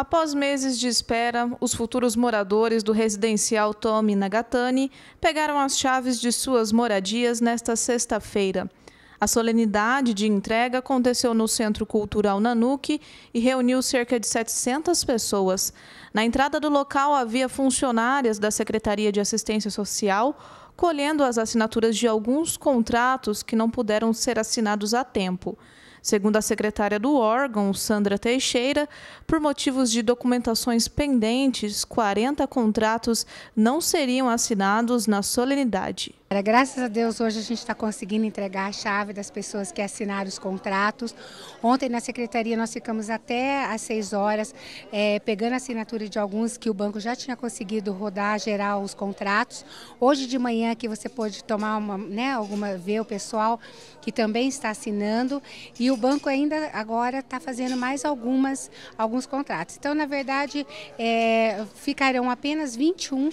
Após meses de espera, os futuros moradores do residencial Tome Nagatani pegaram as chaves de suas moradias nesta sexta-feira. A solenidade de entrega aconteceu no Centro Cultural Nanuque e reuniu cerca de 700 pessoas. Na entrada do local havia funcionárias da Secretaria de Assistência Social, colhendo as assinaturas de alguns contratos que não puderam ser assinados a tempo. Segundo a secretária do órgão, Sandra Teixeira, por motivos de documentações pendentes, 40 contratos não seriam assinados na solenidade. Graças a Deus, hoje a gente está conseguindo entregar a chave das pessoas que assinaram os contratos. Ontem na secretaria nós ficamos até às 6 horas é, pegando a assinatura de alguns que o banco já tinha conseguido rodar, gerar os contratos. Hoje de manhã manhã né, você pode tomar uma, né, alguma, ver o pessoal que também está assinando e o banco ainda agora está fazendo mais algumas, alguns contratos. Então, na verdade, é, ficarão apenas 21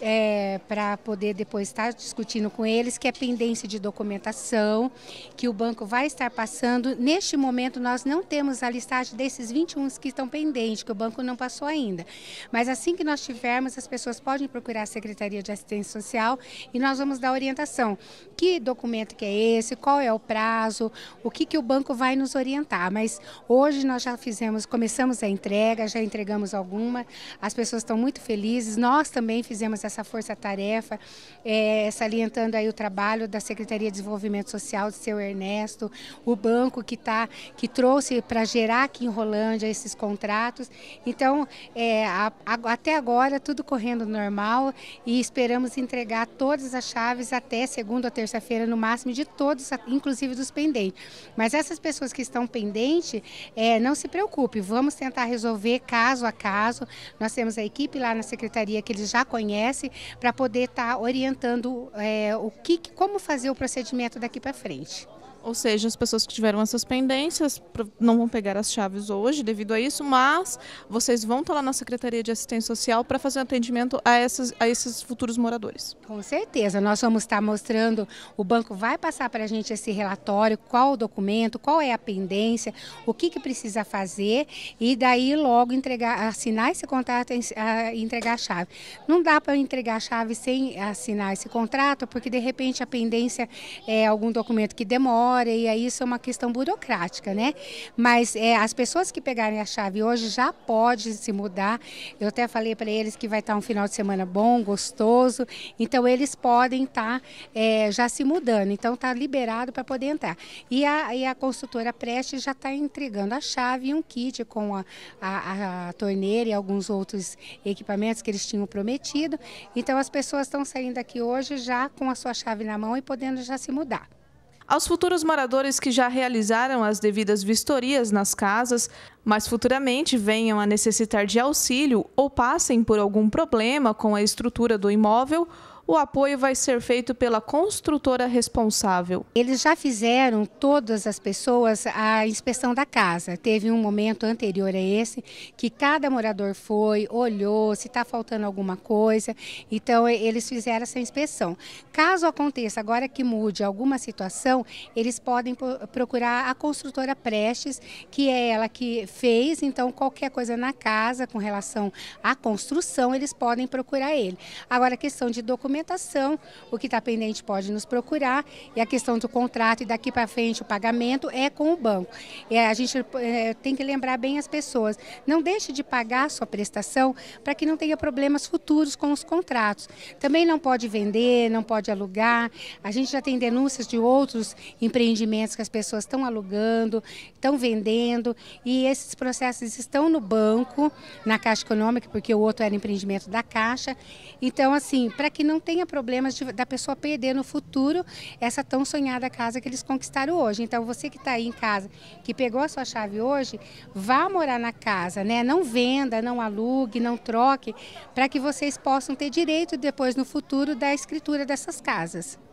é, para poder depois estar discutindo com eles, que é pendência de documentação, que o banco vai estar passando. Neste momento, nós não temos a listagem desses 21 que estão pendentes, que o banco não passou ainda. Mas assim que nós tivermos, as pessoas podem procurar a Secretaria de Assistência Social e nós vamos dar orientação. Que documento que é esse? Qual é o prazo? O que, que o banco vai nos orientar? Mas hoje nós já fizemos, começamos a entrega, já entregamos alguma, as pessoas estão muito felizes, nós também fizemos essa força-tarefa, é, salientando aí o trabalho da Secretaria de Desenvolvimento Social de seu Ernesto, o banco que, tá, que trouxe para gerar aqui em Rolândia esses contratos. Então, é, a, a, até agora, tudo correndo normal e esperamos entregar todas as chaves até segunda ou terça-feira, no máximo, de todos, inclusive dos pendentes. Mas essas pessoas que estão pendentes, é, não se preocupe, vamos tentar resolver caso a caso. Nós temos a equipe lá na secretaria que eles já conhecem para poder estar tá orientando é, o que, como fazer o procedimento daqui para frente. Ou seja, as pessoas que tiveram essas pendências não vão pegar as chaves hoje devido a isso, mas vocês vão estar lá na Secretaria de Assistência Social para fazer um atendimento a, essas, a esses futuros moradores. Com certeza, nós vamos estar mostrando, o banco vai passar para a gente esse relatório, qual o documento, qual é a pendência, o que, que precisa fazer e daí logo entregar, assinar esse contrato e ah, entregar a chave. Não dá para entregar a chave sem assinar esse contrato, porque de repente a pendência é algum documento que demora, e aí isso é uma questão burocrática, né? Mas é, as pessoas que pegarem a chave hoje já podem se mudar. Eu até falei para eles que vai estar tá um final de semana bom, gostoso. Então eles podem estar tá, é, já se mudando. Então está liberado para poder entrar. E a, e a construtora Preste já está entregando a chave e um kit com a, a, a torneira e alguns outros equipamentos que eles tinham prometido. Então as pessoas estão saindo aqui hoje já com a sua chave na mão e podendo já se mudar. Aos futuros moradores que já realizaram as devidas vistorias nas casas, mas futuramente venham a necessitar de auxílio ou passem por algum problema com a estrutura do imóvel, o apoio vai ser feito pela construtora responsável. Eles já fizeram todas as pessoas a inspeção da casa. Teve um momento anterior a esse que cada morador foi, olhou se está faltando alguma coisa. Então eles fizeram essa inspeção. Caso aconteça agora que mude alguma situação, eles podem procurar a construtora Prestes, que é ela que fez. Então qualquer coisa na casa com relação à construção, eles podem procurar ele. Agora a questão de documentação documentação. O que está pendente pode nos procurar e a questão do contrato e daqui para frente o pagamento é com o banco. É, a gente é, tem que lembrar bem as pessoas. Não deixe de pagar a sua prestação para que não tenha problemas futuros com os contratos. Também não pode vender, não pode alugar. A gente já tem denúncias de outros empreendimentos que as pessoas estão alugando, estão vendendo e esses processos estão no banco, na Caixa Econômica, porque o outro era empreendimento da Caixa. Então, assim, para que não tenha problemas de, da pessoa perder no futuro essa tão sonhada casa que eles conquistaram hoje. Então você que está aí em casa, que pegou a sua chave hoje, vá morar na casa, né? Não venda, não alugue, não troque, para que vocês possam ter direito depois no futuro da escritura dessas casas.